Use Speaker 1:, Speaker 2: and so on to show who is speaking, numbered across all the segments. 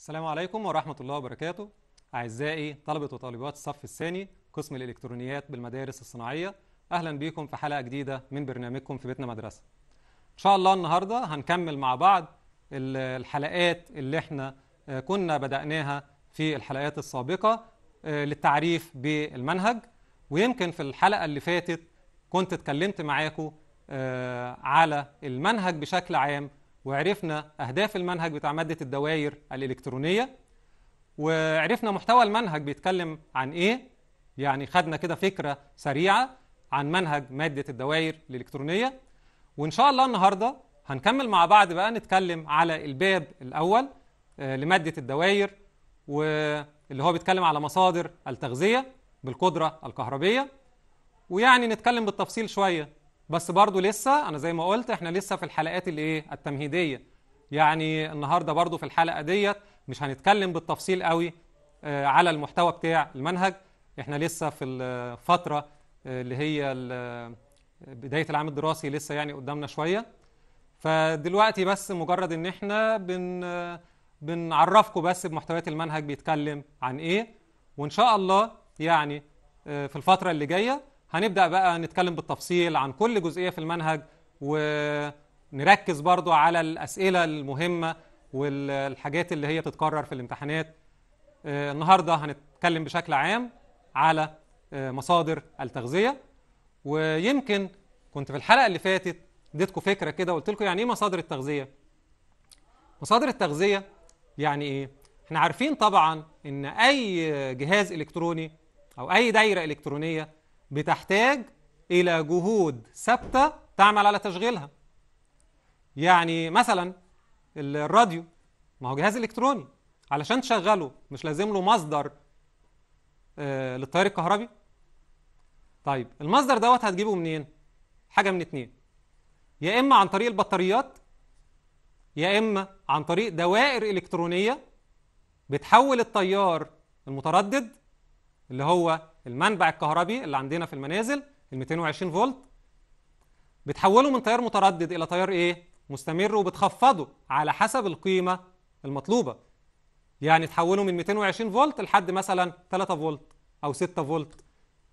Speaker 1: السلام عليكم ورحمة الله وبركاته أعزائي طلبة وطالبات الصف الثاني قسم الإلكترونيات بالمدارس الصناعية أهلا بكم في حلقة جديدة من برنامجكم في بيتنا مدرسة إن شاء الله النهاردة هنكمل مع بعض الحلقات اللي احنا آه، كنا بدأناها في الحلقات السابقة آه، للتعريف بالمنهج ويمكن في الحلقة اللي فاتت كنت اتكلمت معاكم آه، على المنهج بشكل عام وعرفنا أهداف المنهج بتاع مادة الدوائر الإلكترونية وعرفنا محتوى المنهج بيتكلم عن إيه يعني خدنا كده فكرة سريعة عن منهج مادة الدوائر الإلكترونية وإن شاء الله النهاردة هنكمل مع بعض بقى نتكلم على الباب الأول آه، لمادة الدوائر واللي هو بيتكلم على مصادر التغذية بالقدرة الكهربية ويعني نتكلم بالتفصيل شوية بس برضو لسه انا زي ما قلت احنا لسه في الحلقات الايه التمهيديه يعني النهارده برضو في الحلقه ديت مش هنتكلم بالتفصيل قوي آه، على المحتوى بتاع المنهج احنا لسه في الفتره آه، اللي هي بدايه العام الدراسي لسه يعني قدامنا شويه فدلوقتي بس مجرد ان احنا بن بنعرفكم بس بمحتويات المنهج بيتكلم عن ايه وان شاء الله يعني آه، في الفتره اللي جايه هنبدأ بقى نتكلم بالتفصيل عن كل جزئية في المنهج ونركز برضو على الأسئلة المهمة والحاجات اللي هي بتتكرر في الامتحانات آه، النهاردة هنتكلم بشكل عام على آه، مصادر التغذية ويمكن كنت في الحلقة اللي فاتت اديتكم فكرة كده وقلت لكم يعني ايه مصادر التغذية مصادر التغذية يعني ايه احنا عارفين طبعا ان اي جهاز الكتروني او اي دايرة الكترونية بتحتاج إلى جهود ثابتة تعمل على تشغيلها يعني مثلا الراديو ما هو جهاز إلكتروني علشان تشغله مش لازم له مصدر آه، للتيار الكهربي طيب المصدر دوت هتجيبه منين حاجة من اتنين يا إما عن طريق البطاريات يا إما عن طريق دوائر إلكترونية بتحول التيار المتردد اللي هو المنبع الكهربي اللي عندنا في المنازل ال 220 فولت بتحوله من تيار متردد الى تيار ايه مستمر وبتخفضه على حسب القيمه المطلوبه يعني تحوله من 220 فولت لحد مثلا 3 فولت او 6 فولت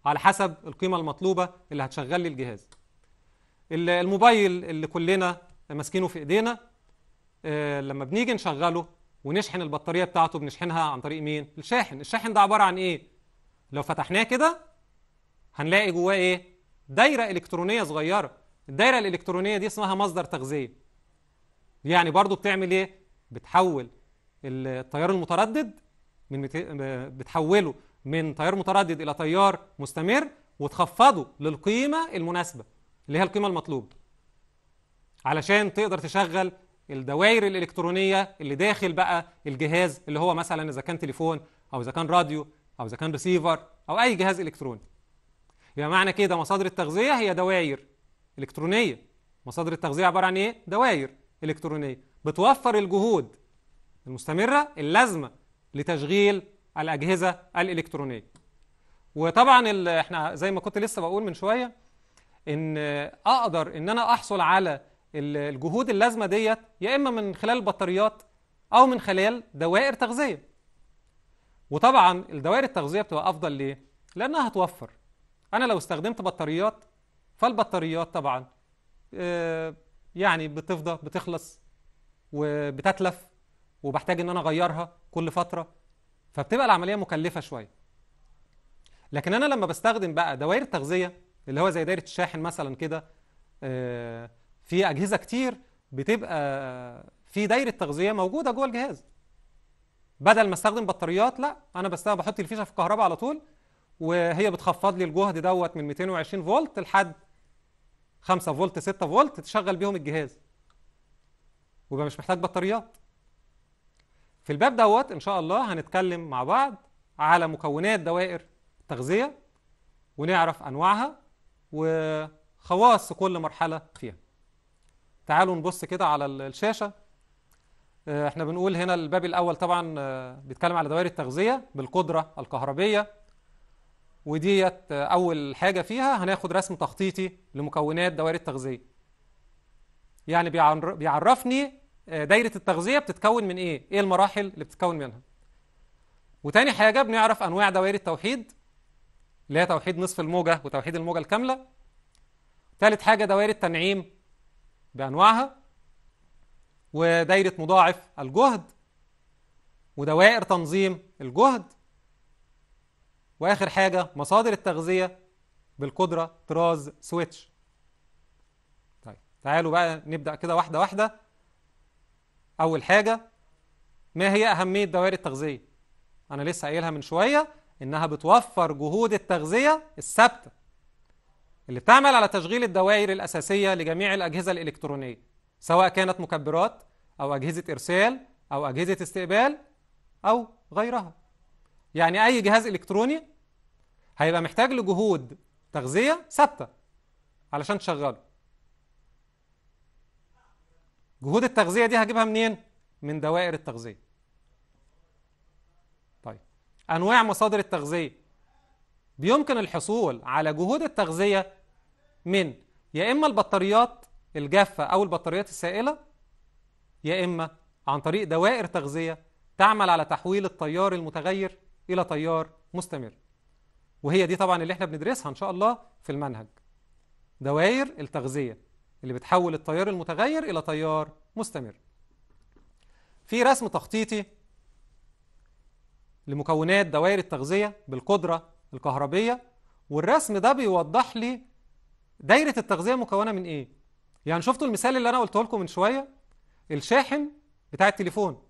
Speaker 1: على حسب القيمه المطلوبه اللي هتشغل لي الجهاز الموبايل اللي كلنا ماسكينه في ايدينا آه، لما بنيجي نشغله ونشحن البطاريه بتاعته بنشحنها عن طريق مين الشاحن الشاحن ده عباره عن ايه لو فتحناه كده هنلاقي جواه ايه دايره الكترونيه صغيره الدايره الالكترونيه دي اسمها مصدر تغذيه يعني برضو بتعمل ايه بتحول التيار المتردد من بتحوله من تيار متردد الى تيار مستمر وتخفضه للقيمه المناسبه اللي هي القيمه المطلوبه علشان تقدر تشغل الدوائر الالكترونيه اللي داخل بقى الجهاز اللي هو مثلا اذا كان تليفون او اذا كان راديو او اذا كان ريسيفر او اي جهاز الكتروني يبقى معنى كده مصادر التغذيه هي دواير الكترونيه مصادر التغذيه عباره عن ايه دواير الكترونيه بتوفر الجهود المستمره اللازمه لتشغيل الاجهزه الالكترونيه وطبعا احنا زي ما كنت لسه بقول من شويه ان اقدر ان انا احصل على الجهود اللازمه ديت يا اما من خلال البطاريات او من خلال دوائر تغذيه وطبعا الدوائر التغذيه بتبقى افضل ليه لانها هتوفر انا لو استخدمت بطاريات فالبطاريات طبعا آه، يعني بتفضى بتخلص وبتتلف وبحتاج ان انا اغيرها كل فتره فبتبقى العمليه مكلفه شويه لكن انا لما بستخدم بقى دوائر التغذيه اللي هو زي دايره الشاحن مثلا كده آه، في اجهزه كتير بتبقى في دايره تغذيه موجوده جوه الجهاز بدل ما استخدم بطاريات لا انا بس بحط الفيشه في الكهرباء على طول وهي بتخفض لي الجهد دوت من 220 فولت لحد 5 فولت 6 فولت تشغل بيهم الجهاز ويبقى مش محتاج بطاريات في الباب دوت ان شاء الله هنتكلم مع بعض على مكونات دوائر التغذيه ونعرف انواعها وخواص كل مرحله فيها تعالوا نبص كده على الشاشه آه، احنا بنقول هنا الباب الاول طبعا آه، بيتكلم على دوائر التغذيه بالقدره الكهربيه وديت آه، اول حاجه فيها هناخد رسم تخطيطي لمكونات دوائر التغذيه يعني بيعرفني دايره التغذيه بتتكون من ايه ايه المراحل اللي بتتكون منها وتاني حاجه بنعرف انواع دوائر التوحيد اللي هي توحيد نصف الموجه وتوحيد الموجه الكامله ثالث حاجه دوائر التنعيم بانواعها ودايرة مضاعف الجهد ودوائر تنظيم الجهد وآخر حاجة مصادر التغذية بالقدرة طراز سويتش طيب تعالوا بقى نبدأ كده واحدة واحدة أول حاجة ما هي أهمية دوائر التغذية؟ أنا لسه قايلها من شوية إنها بتوفر جهود التغذية الثابتة اللي بتعمل على تشغيل الدوائر الأساسية لجميع الأجهزة الإلكترونية سواء كانت مكبرات أو أجهزة إرسال أو أجهزة استقبال أو غيرها يعني أي جهاز إلكتروني هيبقى محتاج لجهود تغذية ثابتة علشان تشغله جهود التغذية دي هجيبها منين؟ من دوائر التغذية طيب أنواع مصادر التغذية بيمكن الحصول على جهود التغذية من يا إما البطاريات الجافة أو البطاريات السائلة يا إما عن طريق دوائر تغذية تعمل على تحويل التيار المتغير إلى تيار مستمر وهي دي طبعا اللي احنا بندرسها إن شاء الله في المنهج دوائر التغذية اللي بتحول التيار المتغير إلى تيار مستمر في رسم تخطيطي لمكونات دوائر التغذية بالقدرة الكهربية والرسم ده بيوضح لي دايرة التغذية مكونة من إيه يعني شفتوا المثال اللي انا قلته لكم من شويه الشاحن بتاع التليفون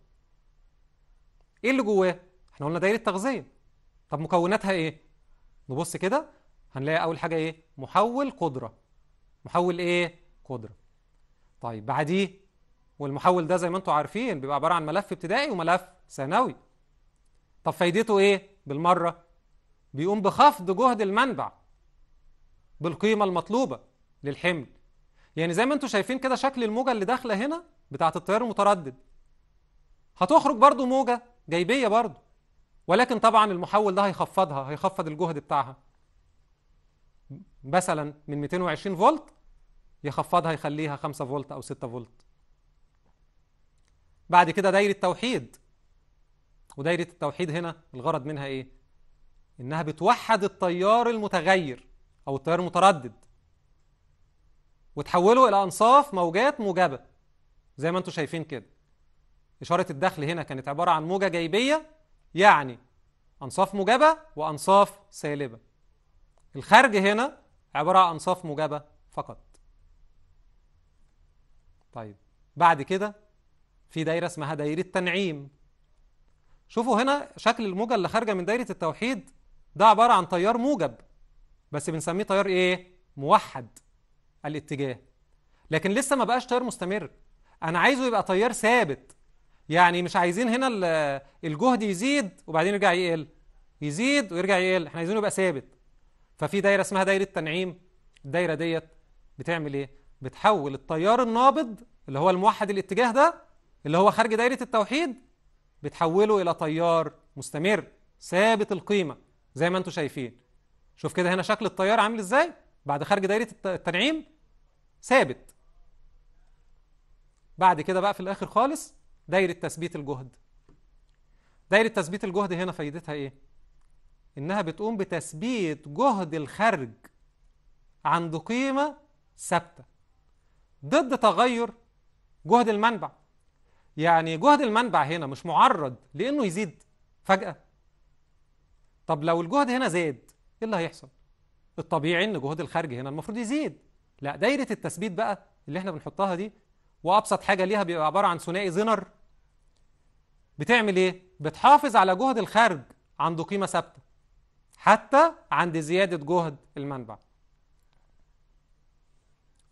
Speaker 1: ايه اللي جواه احنا قلنا دايره تغذيه طب مكوناتها ايه نبص كده هنلاقي اول حاجه ايه محول قدره محول ايه قدره طيب بعديه والمحول ده زي ما انتم عارفين بيبقى عباره عن ملف ابتدائي وملف ثانوي طب فايدته ايه بالمره بيقوم بخفض جهد المنبع بالقيمه المطلوبه للحمل يعني زي ما انتم شايفين كده شكل الموجه اللي داخله هنا بتاعه التيار المتردد هتخرج برضو موجه جيبيه برضو ولكن طبعا المحول ده هيخفضها هيخفض الجهد بتاعها مثلا من 220 فولت يخفضها يخليها 5 فولت او 6 فولت بعد كده دايره توحيد ودايره التوحيد هنا الغرض منها ايه انها بتوحد التيار المتغير او التيار المتردد وتحوله إلى أنصاف موجات موجبة زي ما أنتم شايفين كده إشارة الدخل هنا كانت عبارة عن موجة جيبية يعني أنصاف موجبة وأنصاف سالبة الخرج هنا عبارة عن أنصاف موجبة فقط طيب بعد كده في دايرة اسمها دايرة تنعيم شوفوا هنا شكل الموجة اللي خارجة من دايرة التوحيد ده عبارة عن تيار موجب بس بنسميه تيار ايه؟ موحد الاتجاه لكن لسه ما بقاش تيار مستمر انا عايزه يبقى تيار ثابت يعني مش عايزين هنا الجهد يزيد وبعدين يرجع يقل يزيد ويرجع يقل احنا عايزينه يبقى ثابت ففي دايره اسمها دايره تنعيم الدايره ديت بتعمل ايه بتحول التيار النابض اللي هو الموحد الاتجاه ده اللي هو خارج دايره التوحيد بتحوله الى تيار مستمر ثابت القيمه زي ما انتم شايفين شوف كده هنا شكل التيار عامل ازاي بعد خارج دايره التنعيم ثابت بعد كده بقى في الاخر خالص دايره تثبيت الجهد دايره تثبيت الجهد هنا فايدتها ايه انها بتقوم بتثبيت جهد الخارج عند قيمه ثابته ضد تغير جهد المنبع يعني جهد المنبع هنا مش معرض لانه يزيد فجاه طب لو الجهد هنا زاد ايه اللي هيحصل الطبيعي ان جهود الخارج هنا المفروض يزيد لا دايره التثبيت بقى اللي احنا بنحطها دي وابسط حاجه ليها بيبقى عباره عن ثنائي زنر بتعمل ايه بتحافظ على جهد الخارج عنده قيمه ثابته حتى عند زياده جهد المنبع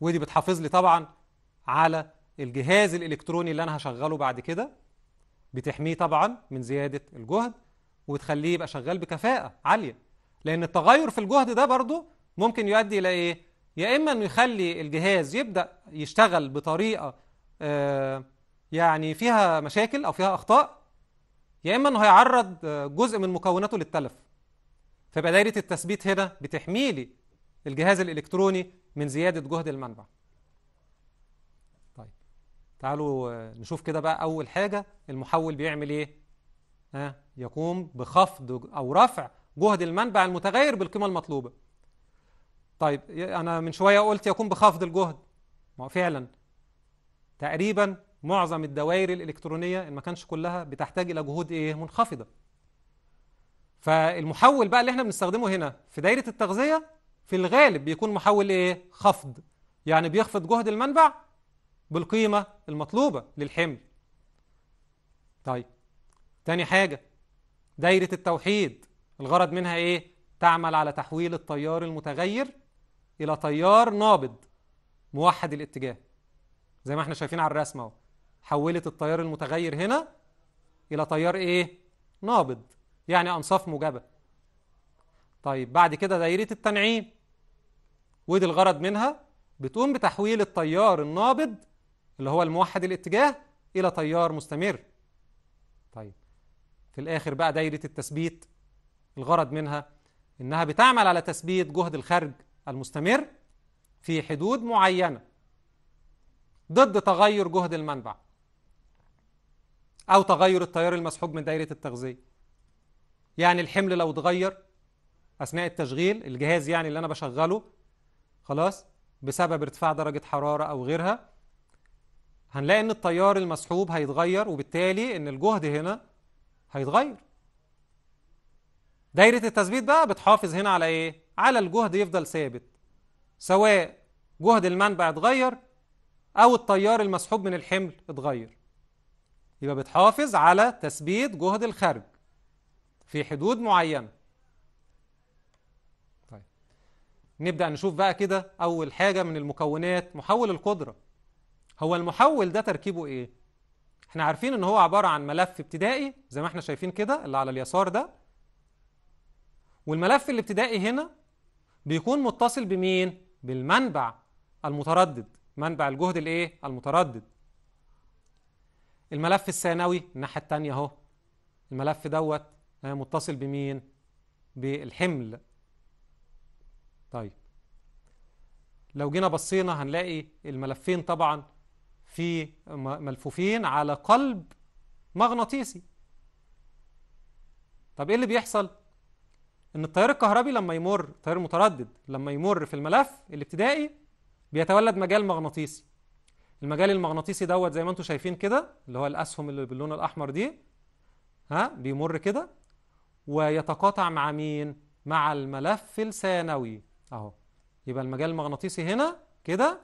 Speaker 1: ودي بتحافظ لي طبعا على الجهاز الالكتروني اللي انا هشغله بعد كده بتحميه طبعا من زياده الجهد وتخليه يبقى شغال بكفاءه عاليه لأن التغير في الجهد ده برضه ممكن يؤدي إلى إيه؟ يا إما إنه يخلي الجهاز يبدأ يشتغل بطريقة آه، يعني فيها مشاكل أو فيها أخطاء يا إما إنه هيعرض آه، جزء من مكوناته للتلف فيبقى دايرة التثبيت هنا بتحميلي الجهاز الإلكتروني من زيادة جهد المنبع طيب تعالوا آه، نشوف كده بقى أول حاجة المحول بيعمل إيه؟ ها يقوم بخفض أو رفع جهد المنبع المتغير بالقيمة المطلوبة طيب أنا من شوية قلت يكون بخفض الجهد ما فعلا تقريبا معظم الدوائر الإلكترونية إن ما كانش كلها بتحتاج إلى جهود إيه منخفضة فالمحول بقى اللي احنا بنستخدمه هنا في دايرة التغذية في الغالب بيكون محول إيه خفض يعني بيخفض جهد المنبع بالقيمة المطلوبة للحمل طيب تاني حاجة دايرة التوحيد الغرض منها ايه تعمل على تحويل التيار المتغير الى تيار نابض موحد الاتجاه زي ما احنا شايفين على الرسمه اهو حولت التيار المتغير هنا الى تيار ايه نابض يعني انصاف موجبه طيب بعد كده دايره التنعيم ودي الغرض منها بتقوم بتحويل التيار النابض اللي هو الموحد الاتجاه الى تيار مستمر طيب في الاخر بقى دايره التثبيت الغرض منها انها بتعمل على تثبيت جهد الخارج المستمر في حدود معينه ضد تغير جهد المنبع او تغير التيار المسحوب من دائره التغذيه يعني الحمل لو اتغير اثناء التشغيل الجهاز يعني اللي انا بشغله خلاص بسبب ارتفاع درجه حراره او غيرها هنلاقي ان التيار المسحوب هيتغير وبالتالي ان الجهد هنا هيتغير دايرة التثبيت بقى بتحافظ هنا على ايه؟ على الجهد يفضل ثابت سواء جهد المنبع اتغير او التيار المسحوب من الحمل اتغير يبقى بتحافظ على تثبيت جهد الخارج في حدود معينة طيب نبدأ نشوف بقى كده أول حاجة من المكونات محول القدرة هو المحول ده تركيبه إيه؟ احنا عارفين ان هو عبارة عن ملف ابتدائي زي ما احنا شايفين كده اللي على اليسار ده والملف الابتدائي هنا بيكون متصل بمين بالمنبع المتردد منبع الجهد الايه المتردد الملف الثانوي الناحيه الثانيه اهو الملف دوت آه، متصل بمين بالحمل طيب لو جينا بصينا هنلاقي الملفين طبعا في ملفوفين على قلب مغناطيسي طب ايه اللي بيحصل ان التيار الكهربي لما يمر التيار المتردد لما يمر في الملف الابتدائي بيتولد مجال مغناطيسي المجال المغناطيسي دوت زي ما انتم شايفين كده اللي هو الاسهم اللي باللون الاحمر دي ها بيمر كده ويتقاطع مع مين مع الملف الثانوي اهو يبقى المجال المغناطيسي هنا كده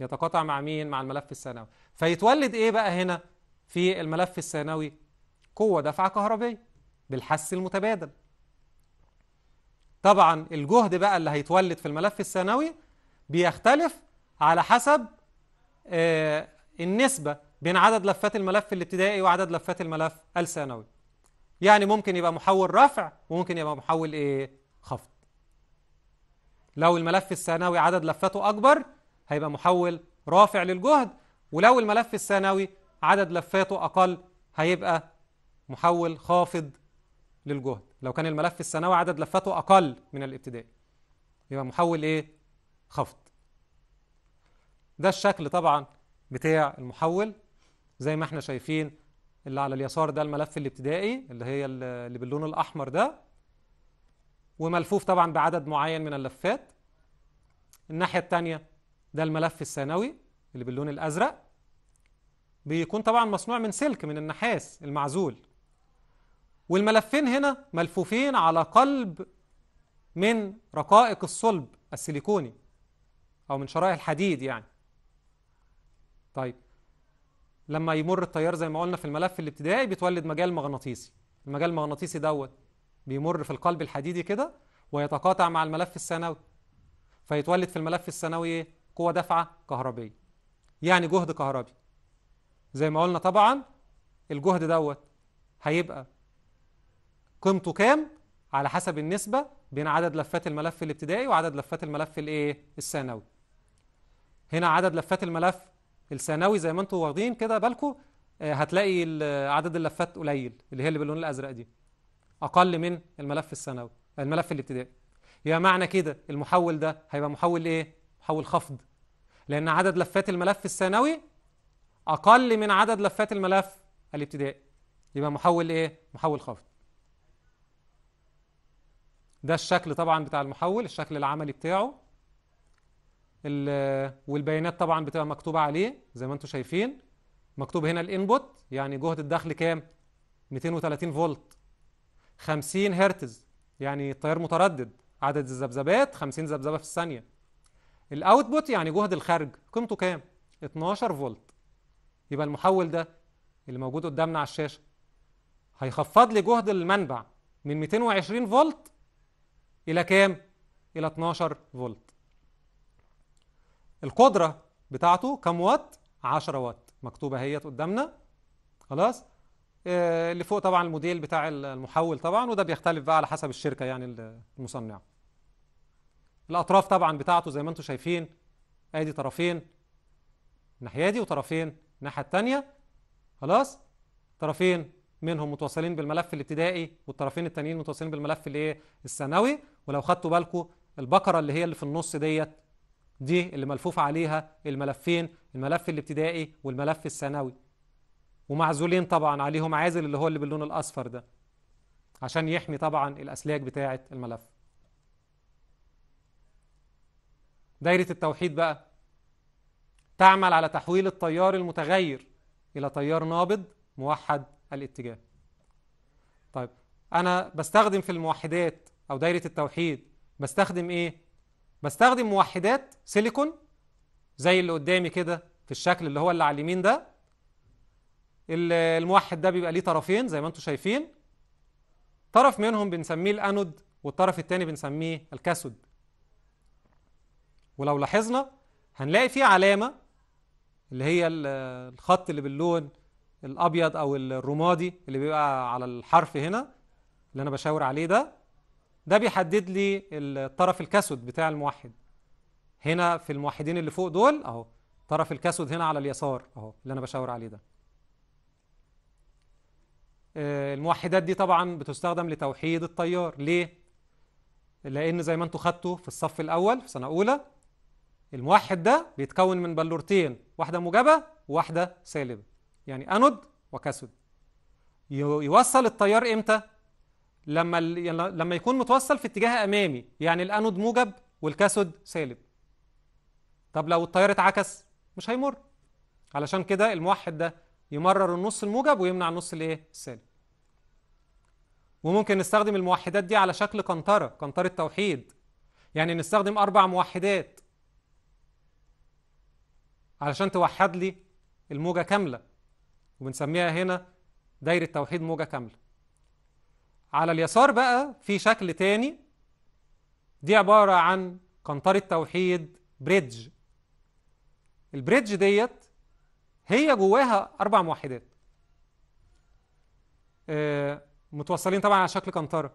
Speaker 1: يتقاطع مع مين مع الملف الثانوي فيتولد ايه بقى هنا في الملف الثانوي قوه دفعه كهربيه بالحس المتبادل طبعا الجهد بقى اللي هيتولد في الملف الثانوي بيختلف على حسب آه، النسبة بين عدد لفات الملف الابتدائي وعدد لفات الملف الثانوي يعني ممكن يبقى محول رفع وممكن يبقى محول ايه خفض لو الملف الثانوي عدد لفاته اكبر هيبقى محول رافع للجهد ولو الملف الثانوي عدد لفاته اقل هيبقى محول خافض للجهد لو كان الملف الثانوي عدد لفاته اقل من الابتدائي يبقى محول ايه خفض ده الشكل طبعا بتاع المحول زي ما احنا شايفين اللي على اليسار ده الملف الابتدائي اللي هي اللي باللون الاحمر ده وملفوف طبعا بعدد معين من اللفات الناحيه الثانيه ده الملف الثانوي اللي باللون الازرق بيكون طبعا مصنوع من سلك من النحاس المعزول والملفين هنا ملفوفين على قلب من رقائق الصلب السيليكوني أو من شرائح الحديد يعني طيب لما يمر التيار زي ما قلنا في الملف الابتدائي بيتولد مجال مغناطيسي المجال المغناطيسي دوت بيمر في القلب الحديدي كده ويتقاطع مع الملف الثانوي فيتولد في الملف الثانوي إيه؟ قوة دافعة كهربية يعني جهد كهربي زي ما قلنا طبعا الجهد دوت هيبقى قيمته كام على حسب النسبة بين عدد لفات الملف الابتدائي وعدد لفات الملف الايه الثانوي هنا عدد لفات الملف الثانوي زي ما انتم واخدين كده بالكم آه، هتلاقي عدد اللفات قليل اللي هي اللي باللون الازرق دي اقل من الملف الثانوي الملف الابتدائي يبقى معنى كده المحول ده هيبقى محول ايه محول خفض لان عدد لفات الملف الثانوي اقل من عدد لفات الملف الابتدائي يبقى محول ايه محول خفض ده الشكل طبعا بتاع المحول الشكل العملي بتاعه والبيانات طبعا بتبقى مكتوبة عليه زي ما انتم شايفين مكتوب هنا الانبوت يعني جهد الدخل كام 230 فولت 50 هرتز يعني التيار متردد عدد الذبذبات 50 ذبذبة في الثانية الاوتبوت يعني جهد الخارج قيمته كام 12 فولت يبقى المحول ده اللي موجود قدامنا على الشاشة هيخفض لي جهد المنبع من 220 فولت إلى كام؟ إلى 12 فولت القدرة بتاعته كم وات؟ 10 وات مكتوبة اهيت قدامنا خلاص؟ آه، اللي فوق طبعا الموديل بتاع المحول طبعا وده بيختلف بقى على حسب الشركة يعني المصنعة الأطراف طبعا بتاعته زي ما انتم شايفين ادي طرفين الناحية دي وطرفين الناحية التانية خلاص طرفين منهم متوصلين بالملف الابتدائي والطرفين التانيين متوصلين بالملف الايه الثانوي ولو خدتوا بالكم البقره اللي هي اللي في النص ديت دي اللي ملفوف عليها الملفين الملف الابتدائي والملف الثانوي ومعزولين طبعا عليهم عازل اللي هو اللي باللون الاصفر ده عشان يحمي طبعا الاسلاك بتاعه الملف دايره التوحيد بقى تعمل على تحويل التيار المتغير الى تيار نابض موحد الاتجاه طيب أنا بستخدم في الموحدات أو دايرة التوحيد بستخدم إيه؟ بستخدم موحدات سيليكون زي اللي قدامي كده في الشكل اللي هو اللي على اليمين ده الموحد ده بيبقى ليه طرفين زي ما انتم شايفين طرف منهم بنسميه الانود والطرف الثاني بنسميه الكاسود ولو لاحظنا هنلاقي فيه علامة اللي هي الخط اللي باللون الابيض او الرمادي اللي بيبقى على الحرف هنا اللي انا بشاور عليه ده ده بيحدد لي الطرف الكسود بتاع الموحد هنا في الموحدين اللي فوق دول اهو الطرف الكسود هنا على اليسار اهو اللي انا بشاور عليه ده آه، الموحدات دي طبعا بتستخدم لتوحيد التيار ليه لان زي ما انتم خدتوا في الصف الاول في سنه اولى الموحد ده بيتكون من بلورتين واحده موجبه وواحده سالبه يعني أنود وكاثود يوصل التيار إمتى؟ لما يعني لما يكون متوصل في اتجاه أمامي يعني الأنود موجب والكاثود سالب طب لو التيار اتعكس مش هيمر علشان كده الموحد ده يمرر النص الموجب ويمنع النص الايه السالب وممكن نستخدم الموحدات دي على شكل قنطره قنطره توحيد يعني نستخدم اربع موحدات علشان توحد لي الموجه كامله وبنسميها هنا دايرة توحيد موجة كاملة على اليسار بقى في شكل تاني دي عبارة عن قنطرة توحيد بريدج البريدج ديت هي جواها أربع موحدات آه، متوصلين طبعا على شكل قنطرة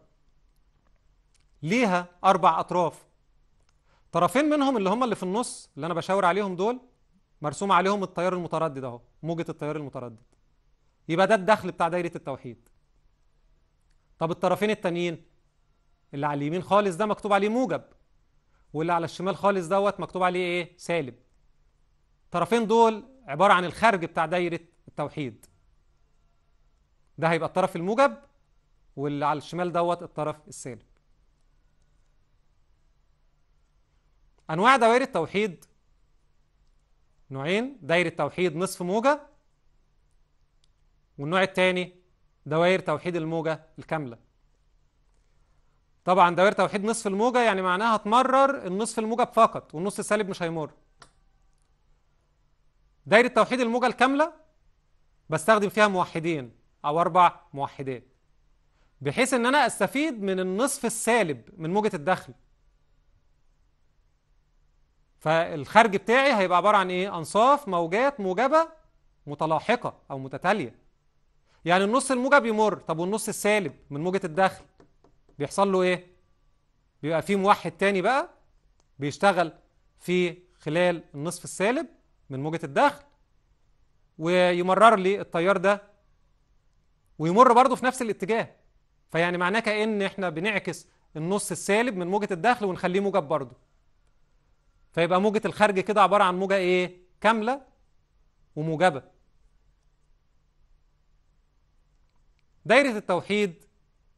Speaker 1: ليها أربع أطراف طرفين منهم اللي هم اللي في النص اللي أنا بشاور عليهم دول مرسوم عليهم التيار المتردد اهو موجه التيار المتردد يبقى ده الدخل بتاع دايره التوحيد طب الطرفين التانيين اللي على اليمين خالص ده مكتوب عليه موجب واللي على الشمال خالص دوت مكتوب عليه ايه سالب الطرفين دول عباره عن الخارج بتاع دايره التوحيد ده هيبقى الطرف الموجب واللي على الشمال دوت الطرف السالب انواع دوائر التوحيد نوعين دايرة توحيد نصف موجة والنوع الثاني دوائر توحيد الموجة الكاملة طبعا دوائر توحيد نصف الموجة يعني معناها تمرر النصف الموجب فقط والنص السالب مش هيمر دايرة توحيد الموجة الكاملة بستخدم فيها موحدين أو أربع موحدات بحيث إن أنا أستفيد من النصف السالب من موجة الدخل فالخرج بتاعي هيبقى عبارة عن إيه؟ أنصاف موجات موجبة متلاحقة أو متتالية يعني النص الموجب يمر طب والنص السالب من موجة الدخل بيحصل له إيه؟ بيبقى فيه موحد تاني بقى بيشتغل في خلال النصف السالب من موجة الدخل ويمرر لي التيار ده ويمر برضه في نفس الاتجاه فيعني معناه كأن احنا بنعكس النص السالب من موجة الدخل ونخليه موجب برضه فيبقى موجة الخارج كده عبارة عن موجة ايه كاملة وموجبة دايرة التوحيد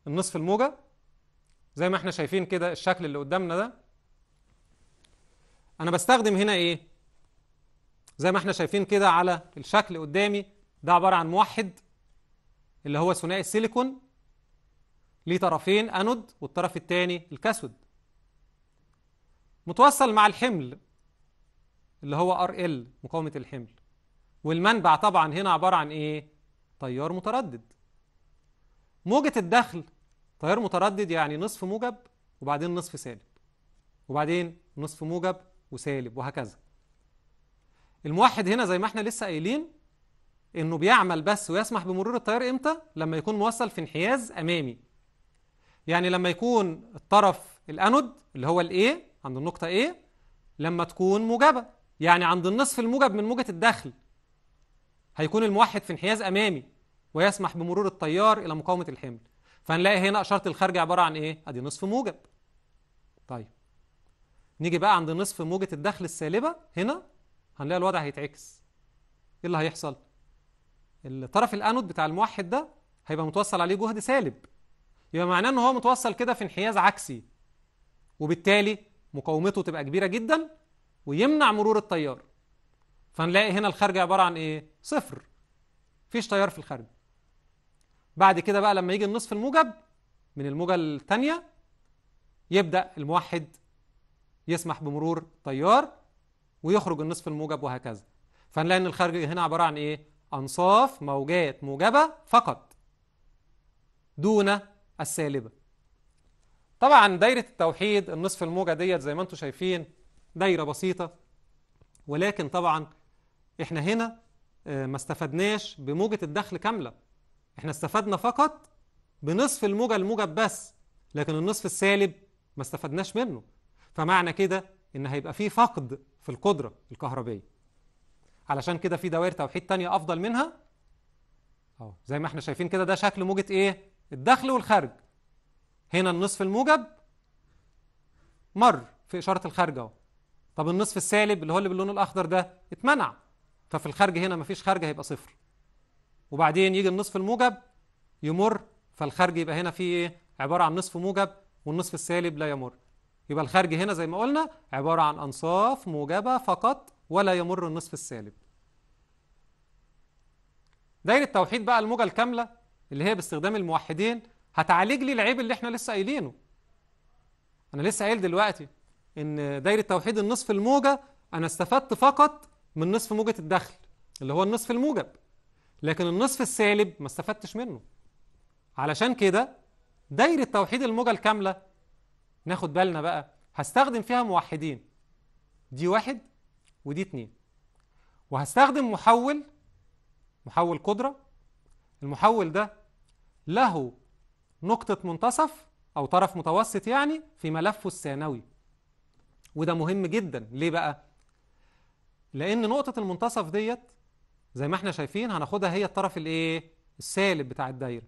Speaker 1: النصف الموجة زي ما احنا شايفين كده الشكل اللي قدامنا ده انا بستخدم هنا ايه زي ما احنا شايفين كده على الشكل قدامي ده عبارة عن موحد اللي هو ثنائي السيليكون ليه طرفين انود والطرف الثاني الكاسود متوصل مع الحمل اللي هو ار ال مقاومه الحمل والمنبع طبعا هنا عباره عن ايه تيار متردد موجه الدخل تيار متردد يعني نصف موجب وبعدين نصف سالب وبعدين نصف موجب وسالب وهكذا الموحد هنا زي ما احنا لسه قايلين انه بيعمل بس ويسمح بمرور التيار امتى لما يكون موصل في انحياز امامي يعني لما يكون الطرف الانود اللي هو الايه عند النقطة A لما تكون موجبة يعني عند النصف الموجب من موجة الدخل هيكون الموحد في انحياز أمامي ويسمح بمرور التيار إلى مقاومة الحمل فهنلاقي هنا إشارة الخارج عبارة عن إيه؟ أدي نصف موجب طيب نيجي بقى عند نصف موجة الدخل السالبة هنا هنلاقي الوضع هيتعكس إيه اللي هيحصل؟ الطرف الأنود بتاع الموحد ده هيبقى متوصل عليه جهد سالب يبقى معناه ان هو متوصل كده في انحياز عكسي وبالتالي مقاومته تبقى كبيرة جدا ويمنع مرور التيار فنلاقي هنا الخارج عبارة عن ايه؟ صفر مفيش تيار في الخارج بعد كده بقى لما يجي النصف الموجب من الموجة الثانية يبدأ الموحد يسمح بمرور تيار ويخرج النصف الموجب وهكذا فنلاقي ان الخارج هنا عبارة عن ايه؟ أنصاف موجات موجبة فقط دون السالبة طبعا دايرة التوحيد النصف الموجة ديت زي ما انتم شايفين دايرة بسيطة ولكن طبعا احنا هنا آه، ما استفدناش بموجة الدخل كاملة احنا استفدنا فقط بنصف الموجة الموجب بس لكن النصف السالب ما استفدناش منه فمعنى كده ان هيبقى فيه فقد في القدرة الكهربية علشان كده في دوائر توحيد تانية افضل منها اهو زي ما احنا شايفين كده ده شكل موجة ايه الدخل والخارج هنا النصف الموجب مر في إشارة الخارجة أهو طب النصف السالب اللي هو اللي باللون الأخضر ده اتمنع ففي الخارج هنا مفيش خارجة هيبقى صفر وبعدين يجي النصف الموجب يمر فالخارج يبقى هنا فيه ايه عبارة عن نصف موجب والنصف السالب لا يمر يبقى الخارج هنا زي ما قلنا عبارة عن أنصاف موجبة فقط ولا يمر النصف السالب دايرة توحيد بقى الموجة الكاملة اللي هي باستخدام الموحدين هتعالج لي العيب اللي احنا لسه قايلينه انا لسه قايل دلوقتي ان دايره توحيد النصف الموجه انا استفدت فقط من نصف موجه الدخل اللي هو النصف الموجب لكن النصف السالب ما استفدتش منه علشان كده دايره توحيد الموجه الكامله ناخد بالنا بقى هستخدم فيها موحدين دي واحد ودي اتنين وهستخدم محول محول قدره المحول ده له نقطة منتصف أو طرف متوسط يعني في ملفه الثانوي وده مهم جدا ليه بقى؟ لأن نقطة المنتصف ديت زي ما احنا شايفين هناخدها هي الطرف الايه؟ السالب بتاع الدايرة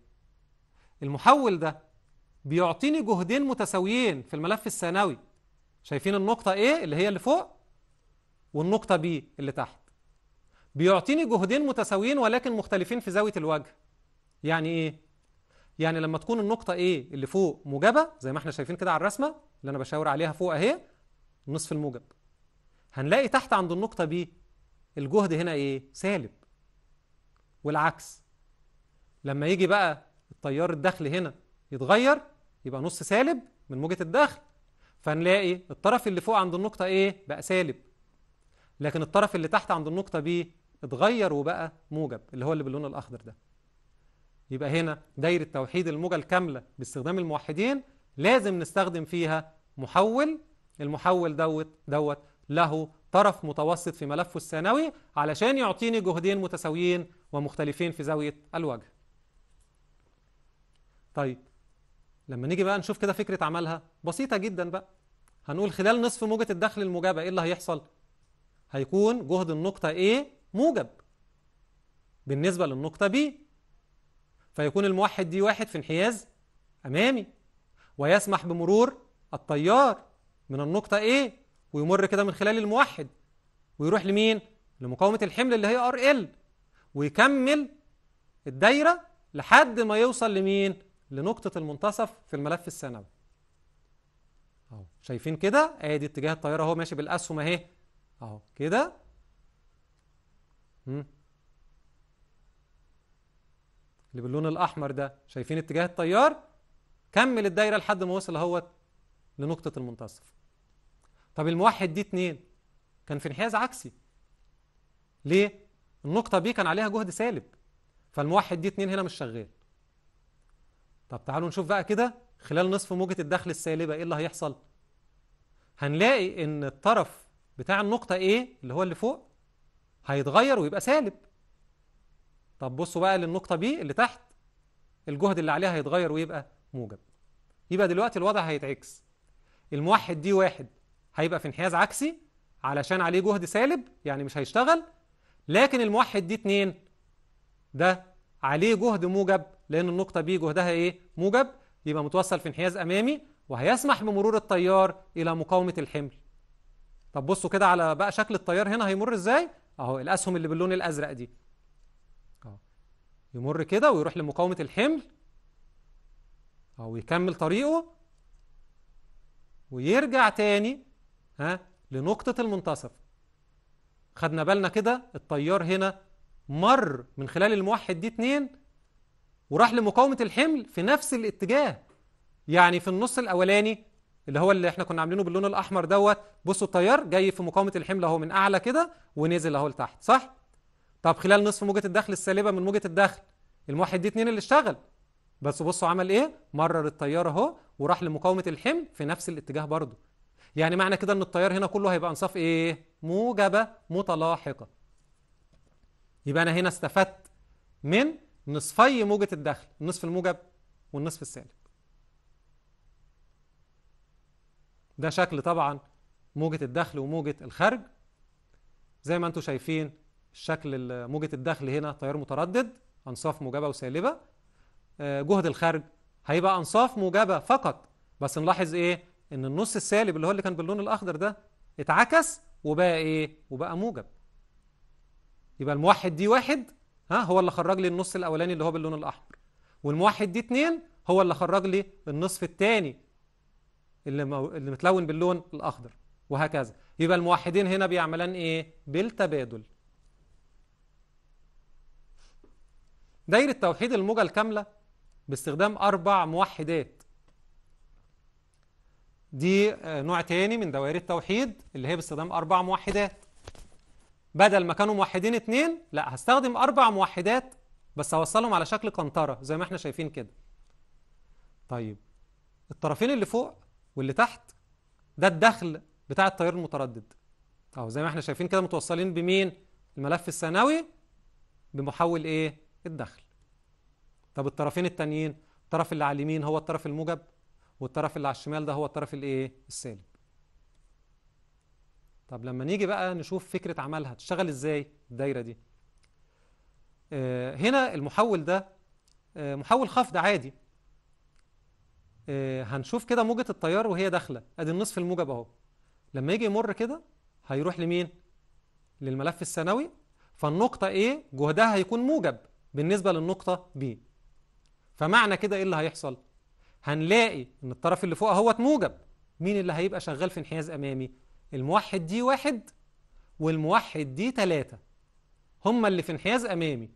Speaker 1: المحول ده بيعطيني جهدين متساويين في الملف الثانوي شايفين النقطة A إيه؟ اللي هي اللي فوق والنقطة B اللي تحت بيعطيني جهدين متساويين ولكن مختلفين في زاوية الوجه يعني ايه؟ يعني لما تكون النقطة A اللي فوق موجبة زي ما احنا شايفين كده على الرسمة اللي انا بشاور عليها فوق اهي نصف الموجب هنلاقي تحت عند النقطة B الجهد هنا ايه سالب والعكس لما يجي بقى التيار الدخل هنا يتغير يبقى نص سالب من موجة الدخل فنلاقي الطرف اللي فوق عند النقطة A بقى سالب لكن الطرف اللي تحت عند النقطة B اتغير وبقى موجب اللي هو اللي باللون الأخضر ده يبقى هنا دايرة توحيد الموجة الكاملة باستخدام الموحدين لازم نستخدم فيها محول المحول دوت دوت له طرف متوسط في ملفه الثانوي علشان يعطيني جهدين متساويين ومختلفين في زاوية الوجه طيب لما نيجي بقى نشوف كده فكرة عملها بسيطة جدا بقى هنقول خلال نصف موجة الدخل الموجبة إيه اللي هيحصل هيكون جهد النقطة A موجب بالنسبة للنقطة B فيكون الموحد دي واحد في انحياز أمامي ويسمح بمرور الطيار من النقطة A ويمر كده من خلال الموحد ويروح لمين؟ لمقاومة الحمل اللي هي RL ويكمل الدايرة لحد ما يوصل لمين؟ لنقطة المنتصف في الملف السنوي أهو شايفين كده؟ آدي اتجاه الطيارة أهو ماشي بالأسهم أهي أهو كده. اللي باللون الاحمر ده شايفين اتجاه التيار كمل الدايره لحد ما وصل اهوت لنقطه المنتصف طب الموحد دي اتنين كان في انحياز عكسي ليه النقطه بي كان عليها جهد سالب فالموحد دي اتنين هنا مش شغال طب تعالوا نشوف بقى كده خلال نصف موجه الدخل السالبه ايه اللي هيحصل هنلاقي ان الطرف بتاع النقطه A اللي هو اللي فوق هيتغير ويبقى سالب طب بصوا بقى للنقطة بي اللي تحت الجهد اللي عليها هيتغير ويبقى موجب يبقى دلوقتي الوضع هيتعكس الموحد دي واحد هيبقى في انحياز عكسي علشان عليه جهد سالب يعني مش هيشتغل لكن الموحد دي اتنين ده عليه جهد موجب لأن النقطة بي جهدها إيه؟ موجب يبقى متوصل في انحياز أمامي وهيسمح بمرور التيار إلى مقاومة الحمل طب بصوا كده على بقى شكل التيار هنا هيمر إزاي؟ أهو الأسهم اللي باللون الأزرق دي يمر كده ويروح لمقاومة الحمل أو يكمل طريقه ويرجع تاني ها لنقطة المنتصف خدنا بالنا كده الطيار هنا مر من خلال الموحد دي اتنين وراح لمقاومة الحمل في نفس الاتجاه يعني في النص الأولاني اللي هو اللي احنا كنا عاملينه باللون الأحمر دوت بصوا الطيار جاي في مقاومة الحمل أهو من أعلى كده ونزل أهو لتحت صح؟ طب خلال نصف موجة الدخل السالبة من موجة الدخل الموحد دي اتنين اللي اشتغل بس بصوا عمل ايه مرر التيار اهو وراح لمقاومة الحمل في نفس الاتجاه برضه يعني معنى كده ان التيار هنا كله هيبقى انصاف ايه موجبة متلاحقة يبقى انا هنا استفدت من نصفي موجة الدخل النصف الموجب والنصف السالب ده شكل طبعا موجة الدخل وموجة الخرج زي ما انتم شايفين شكل موجه الدخل هنا تيار متردد انصاف موجبه وسالبه آه، جهد الخارج هيبقى انصاف موجبه فقط بس نلاحظ ايه ان النص السالب اللي هو اللي كان باللون الاخضر ده اتعكس وبقى ايه وبقى موجب يبقى الموحد دي واحد ها هو اللي خرج لي النص الاولاني اللي هو باللون الاحمر والموحد دي اتنين هو اللي خرج لي النصف الثاني اللي مو... اللي متلون باللون الاخضر وهكذا يبقى الموحدين هنا بيعملان ايه بالتبادل دايرة توحيد الموجة الكاملة باستخدام أربع موحدات دي آه، نوع تاني من دوائر التوحيد اللي هي باستخدام أربع موحدات بدل ما كانوا موحدين اتنين لا هستخدم أربع موحدات بس هوصلهم على شكل قنطرة زي ما احنا شايفين كده طيب الطرفين اللي فوق واللي تحت ده الدخل بتاع التيار المتردد اهو زي ما احنا شايفين كده متوصلين بمين الملف الثانوي بمحول ايه الدخل طب الطرفين التانيين الطرف اللي على اليمين هو الطرف الموجب والطرف اللي على الشمال ده هو الطرف الايه السالب طب لما نيجي بقى نشوف فكره عملها تشتغل ازاي الدايره دي آه، هنا المحول ده آه، محول خفض عادي آه، هنشوف كده موجه التيار وهي داخله ادي النصف الموجب اهو لما يجي يمر كده هيروح لمين للملف الثانوي فالنقطه ايه جهدها هيكون موجب بالنسبة للنقطة B فمعنى كده إيه اللي هيحصل؟ هنلاقي إن الطرف اللي فوق اهوت موجب مين اللي هيبقى شغال في انحياز أمامي؟ الموحد دي واحد والموحد دي تلاتة هما اللي في انحياز أمامي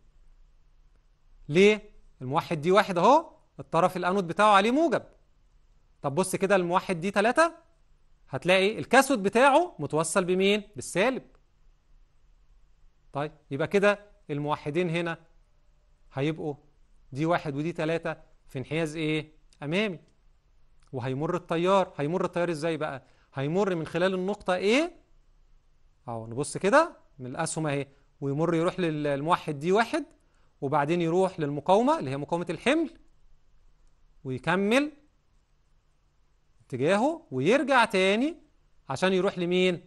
Speaker 1: ليه؟ الموحد دي واحد أهو الطرف الأنود بتاعه عليه موجب طب بص كده الموحد دي تلاتة هتلاقي الكاسود بتاعه متوصل بمين؟ بالسالب طيب يبقى كده الموحدين هنا هيبقوا دي واحد ودي ثلاثة في انحياز ايه امامي وهيمر التيار هيمر التيار ازاي بقى هيمر من خلال النقطة ايه اهو نبص كده من الاسهم اهي ويمر يروح للموحد دي واحد وبعدين يروح للمقاومة اللي هي مقاومة الحمل ويكمل اتجاهه ويرجع تاني عشان يروح لمين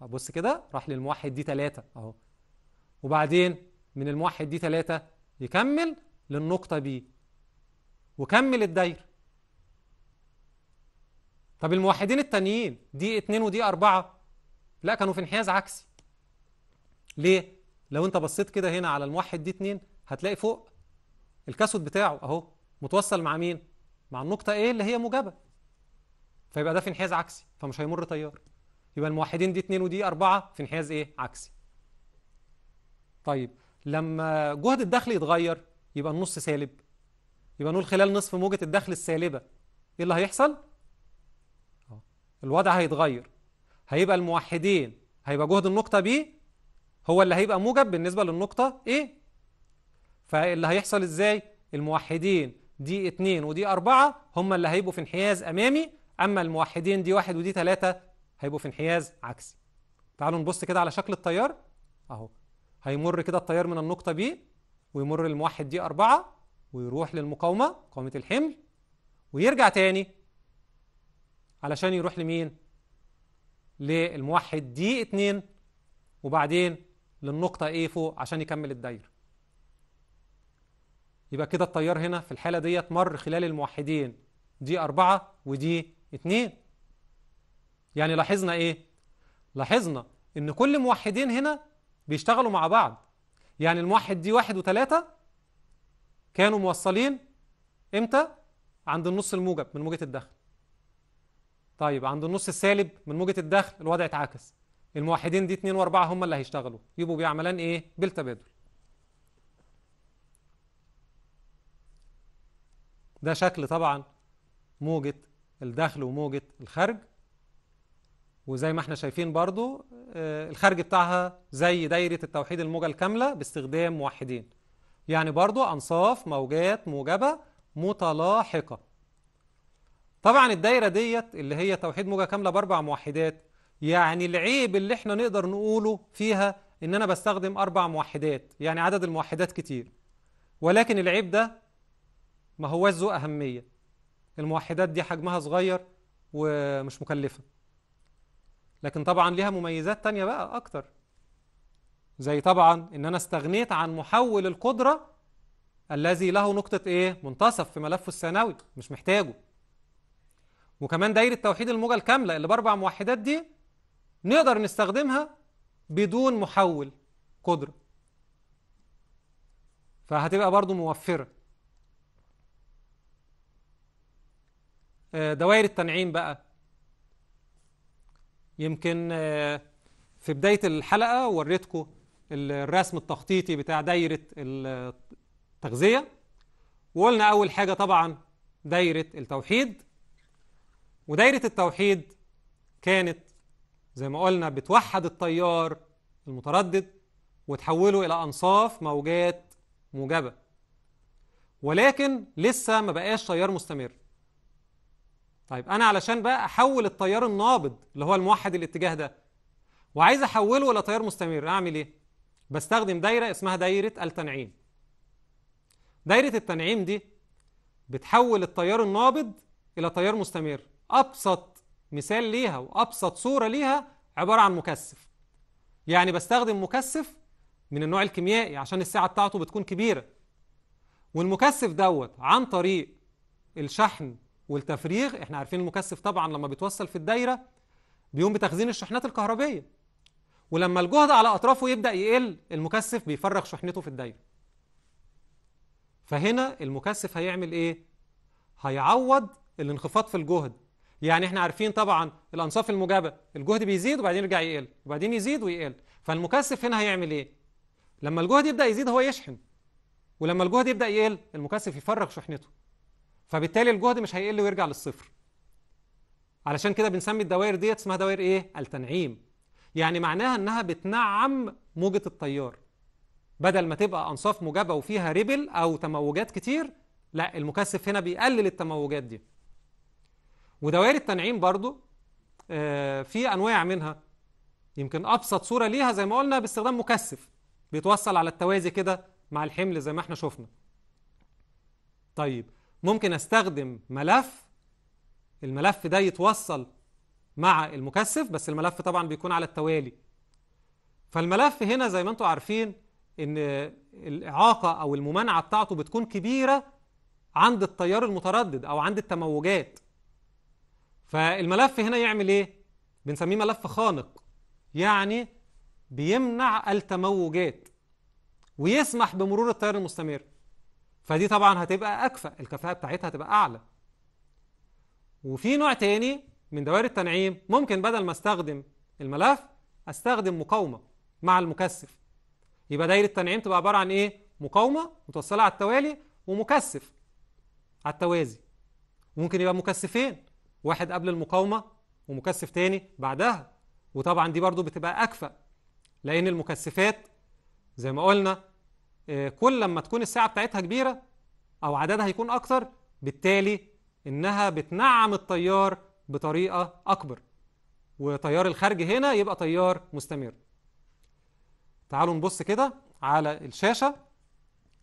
Speaker 1: بص كده راح للموحد دي ثلاثة اهو وبعدين من الموحد دي ثلاثة يكمل للنقطة بي وكمل الدايرة طب الموحدين التانيين دي اتنين ودي أربعة لا كانوا في انحياز عكسي ليه؟ لو انت بصيت كده هنا على الموحد دي اتنين هتلاقي فوق الكاسود بتاعه اهو متوصل مع مين؟ مع النقطة A اللي هي موجبة فيبقى ده في انحياز عكسي فمش هيمر تيار يبقى الموحدين دي اتنين ودي أربعة في انحياز ايه؟ عكسي طيب لما جهد الدخل يتغير يبقى النص سالب يبقى نقول خلال نصف موجة الدخل السالبة ايه اللي هيحصل؟ الوضع هيتغير هيبقى الموحدين هيبقى جهد النقطة ب هو اللي هيبقى موجب بالنسبة للنقطة ايه فاللي هيحصل ازاي؟ الموحدين دي 2 ودي 4 هم اللي هيبقوا في انحياز أمامي أما الموحدين دي 1 ودي 3 هيبقوا في انحياز عكسي تعالوا نبص كده على شكل التيار أهو هيمر كده التيار من النقطة B ويمر للموحد دي أربعة ويروح للمقاومة مقاومة الحمل ويرجع تاني علشان يروح لمين؟ للموحد دي اتنين وبعدين للنقطة A فوق عشان يكمل الدايرة يبقى كده التيار هنا في الحالة ديت مر خلال الموحدين دي أربعة ودي اتنين يعني لاحظنا ايه؟ لاحظنا ان كل موحدين هنا بيشتغلوا مع بعض يعني الموحد دي واحد وثلاثة كانوا موصلين امتى؟ عند النص الموجب من موجة الدخل طيب عند النص السالب من موجة الدخل الوضع اتعكس الموحدين دي 2 و4 هم اللي هيشتغلوا يبقوا بيعملان ايه؟ بالتبادل ده شكل طبعا موجة الدخل وموجة الخرج وزي ما احنا شايفين برضو آه، الخارج بتاعها زي دايرة التوحيد الموجة الكاملة باستخدام موحدين يعني برضو أنصاف موجات موجبة متلاحقة طبعا الدايرة ديت اللي هي توحيد موجة كاملة بأربع موحدات يعني العيب اللي احنا نقدر نقوله فيها ان انا بستخدم اربع موحدات يعني عدد الموحدات كتير ولكن العيب ده ما هوش ذو اهميه الموحدات دي حجمها صغير ومش مكلفه لكن طبعا ليها مميزات تانية بقى أكتر زي طبعا إن أنا استغنيت عن محول القدرة الذي له نقطة إيه؟ منتصف في ملفه الثانوي مش محتاجه وكمان دايرة توحيد الموجة الكاملة اللي بأربع موحدات دي نقدر نستخدمها بدون محول قدرة فهتبقى برضو موفرة آه، دوائر التنعيم بقى يمكن آه، في بداية الحلقة وريتكم الرسم التخطيطي بتاع دايرة التغذية وقلنا أول حاجة طبعا دايرة التوحيد ودايرة التوحيد كانت زي ما قلنا بتوحد التيار المتردد وتحوله إلى أنصاف موجات موجبة ولكن لسه ما بقاش تيار مستمر طيب انا علشان بقى احول التيار النابض اللي هو الموحد الاتجاه ده وعايز احوله الى تيار مستمر اعمل ايه بستخدم دايره اسمها دايره التنعيم دايره التنعيم دي بتحول التيار النابض الى تيار مستمر ابسط مثال ليها وابسط صوره ليها عباره عن مكثف يعني بستخدم مكثف من النوع الكيميائي عشان السعه بتاعته بتكون كبيره والمكثف دوت عن طريق الشحن والتفريغ احنا عارفين المكثف طبعا لما بيتوصل في الدايره بيقوم بتخزين الشحنات الكهربيه ولما الجهد على اطرافه يبدا يقل المكثف بيفرغ شحنته في الدايره فهنا المكثف هيعمل ايه هيعوض الانخفاض في الجهد يعني احنا عارفين طبعا الانصاف الموجبه الجهد بيزيد وبعدين يرجع يقل وبعدين يزيد ويقل فالمكثف هنا هيعمل ايه لما الجهد يبدا يزيد هو يشحن ولما الجهد يبدا يقل المكثف يفرغ شحنته فبالتالي الجهد مش هيقل ويرجع للصفر علشان كده بنسمي الدوائر ديت اسمها دوائر ايه التنعيم يعني معناها انها بتنعم موجة التيار بدل ما تبقى انصاف موجبة وفيها ريبل او تموجات كتير لا المكثف هنا بيقلل التموجات دي ودوائر التنعيم برضو آه، في انواع منها يمكن ابسط صورة ليها زي ما قلنا باستخدام مكثف بيتوصل على التوازي كده مع الحمل زي ما احنا شفنا طيب ممكن استخدم ملف الملف ده يتوصل مع المكثف بس الملف طبعا بيكون على التوالي فالملف هنا زي ما انتم عارفين ان الاعاقه او الممانعه بتاعته بتكون كبيره عند التيار المتردد او عند التموجات فالملف هنا يعمل ايه بنسميه ملف خانق يعني بيمنع التموجات ويسمح بمرور التيار المستمر فدي طبعا هتبقى أكفأ الكفاءة بتاعتها هتبقى أعلى وفي نوع تاني من دوائر التنعيم ممكن بدل ما استخدم الملف استخدم مقاومة مع المكثف يبقى دايرة التنعيم تبقى عبارة عن إيه؟ مقاومة متوصلة على التوالي ومكثف على التوازي ممكن يبقى مكثفين واحد قبل المقاومة ومكثف تاني بعدها وطبعا دي برضو بتبقى أكفأ لأن المكثفات زي ما قلنا آه، كل لما تكون الساعة بتاعتها كبيرة أو عددها يكون أكثر بالتالي إنها بتنعم التيار بطريقة أكبر وطيار الخارج هنا يبقى تيار مستمر تعالوا نبص كده على الشاشة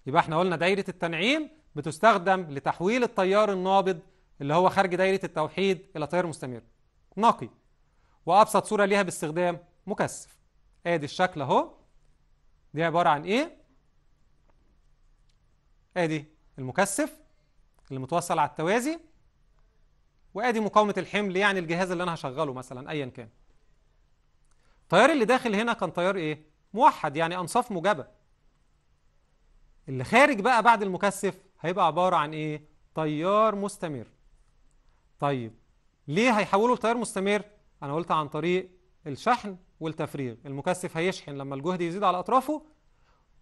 Speaker 1: يبقى احنا قلنا دايرة التنعيم بتستخدم لتحويل التيار النابض اللي هو خارج دايرة التوحيد إلى تيار مستمر نقي وأبسط صورة ليها باستخدام مكثف آدي الشكل أهو دي عبارة عن إيه؟ ادي المكثف اللي متوصل على التوازي وادي مقاومه الحمل يعني الجهاز اللي انا هشغله مثلا ايا كان التيار اللي داخل هنا كان تيار ايه موحد يعني انصاف موجبه اللي خارج بقى بعد المكثف هيبقى عباره عن ايه تيار مستمر طيب ليه هيحوله لتيار مستمر انا قلت عن طريق الشحن والتفريغ المكثف هيشحن لما الجهد يزيد على اطرافه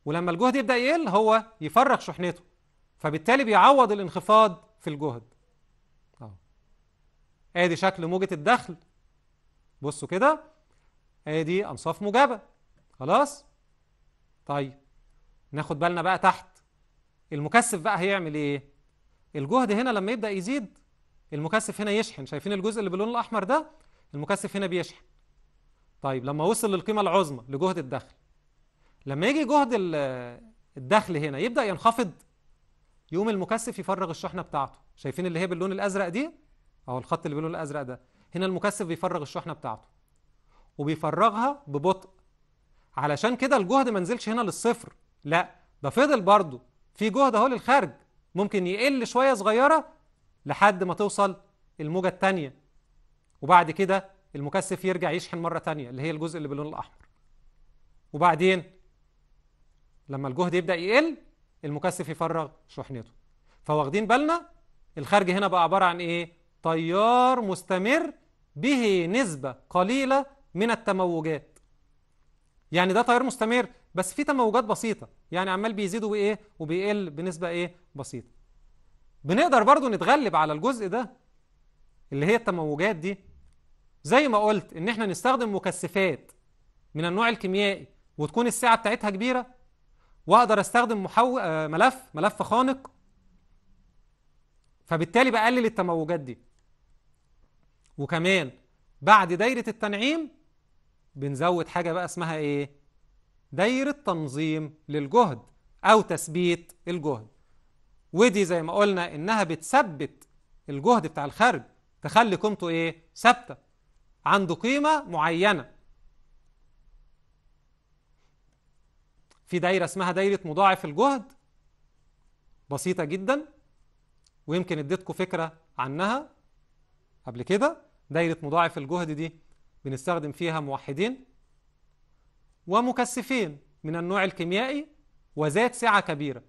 Speaker 1: ولما الجهد يبدأ يقل هو يفرغ شحنته فبالتالي بيعوض الانخفاض في الجهد أهو ادي شكل موجة الدخل بصوا كده ادي انصاف موجبة خلاص طيب ناخد بالنا بقى تحت المكثف بقى هيعمل ايه الجهد هنا لما يبدأ يزيد المكثف هنا يشحن شايفين الجزء اللي باللون الأحمر ده المكثف هنا بيشحن طيب لما وصل للقيمة العظمى لجهد الدخل لما يجي جهد الدخل هنا يبدا ينخفض يقوم المكثف يفرغ الشحنه بتاعته شايفين اللي هي باللون الازرق دي اهو الخط اللي باللون الازرق ده هنا المكثف بيفرغ الشحنه بتاعته وبيفرغها ببطء علشان كده الجهد ما نزلش هنا للصفر لا ده فضل برضه في جهد اهو للخارج ممكن يقل شويه صغيره لحد ما توصل الموجه الثانيه وبعد كده المكثف يرجع يشحن مره ثانيه اللي هي الجزء اللي باللون الاحمر وبعدين لما الجهد يبدأ يقل المكثف يفرغ شحنته فواخدين بالنا الخارج هنا بقى عبارة عن إيه؟ تيار مستمر به نسبة قليلة من التموجات يعني ده تيار مستمر بس في تموجات بسيطة يعني عمال بيزيد وإيه وبيقل بنسبة إيه بسيطة بنقدر برضو نتغلب على الجزء ده اللي هي التموجات دي زي ما قلت إن إحنا نستخدم مكثفات من النوع الكيميائي وتكون السعة بتاعتها كبيرة واقدر استخدم محو... آه، ملف ملف خانق فبالتالي بقلل التموجات دي وكمان بعد دايره التنعيم بنزود حاجه بقى اسمها ايه دايره تنظيم للجهد او تثبيت الجهد ودي زي ما قلنا انها بتثبت الجهد بتاع الخرج تخلي قيمته ايه ثابته عنده قيمه معينه في دايرة اسمها دايرة مضاعف الجهد بسيطة جدا ويمكن اديتكم فكرة عنها قبل كده دايرة مضاعف الجهد دي بنستخدم فيها موحدين ومكثفين من النوع الكيميائي وذات سعة كبيرة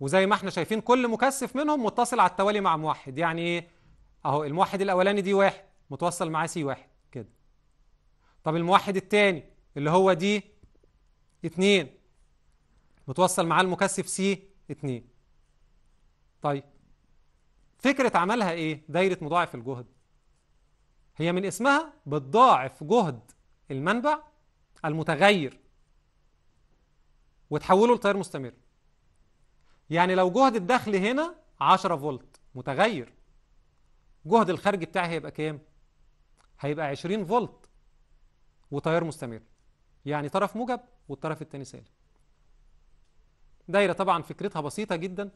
Speaker 1: وزي ما احنا شايفين كل مكثف منهم متصل على التوالي مع موحد يعني ايه اهو الموحد الاولاني دي واحد متوصل معاه سي واحد كده طب الموحد الثاني اللي هو دي 2 متوصل معاه المكثف سي 2 طيب فكرة عملها ايه دايرة مضاعف الجهد هي من اسمها بتضاعف جهد المنبع المتغير وتحوله لتيار مستمر يعني لو جهد الدخل هنا 10 فولت متغير جهد الخارج بتاعي هيبقى كام هيبقى 20 فولت وتيار مستمر يعني طرف موجب والطرف الثاني سالب دايره طبعا فكرتها بسيطه جدا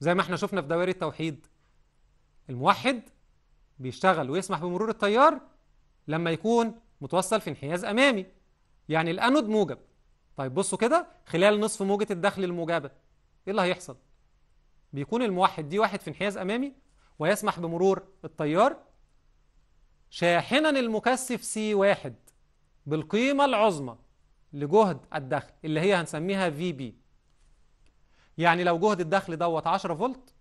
Speaker 1: زي ما احنا شفنا في دوائر التوحيد الموحد بيشتغل ويسمح بمرور التيار لما يكون متوصل في انحياز امامي يعني الانود موجب طيب بصوا كده خلال نصف موجة الدخل الموجبة ايه اللي هيحصل بيكون الموحد دي واحد في انحياز امامي ويسمح بمرور التيار شاحنا المكثف سي واحد بالقيمة العظمى لجهد الدخل اللي هي هنسميها في بي يعني لو جهد الدخل دوت 10 فولت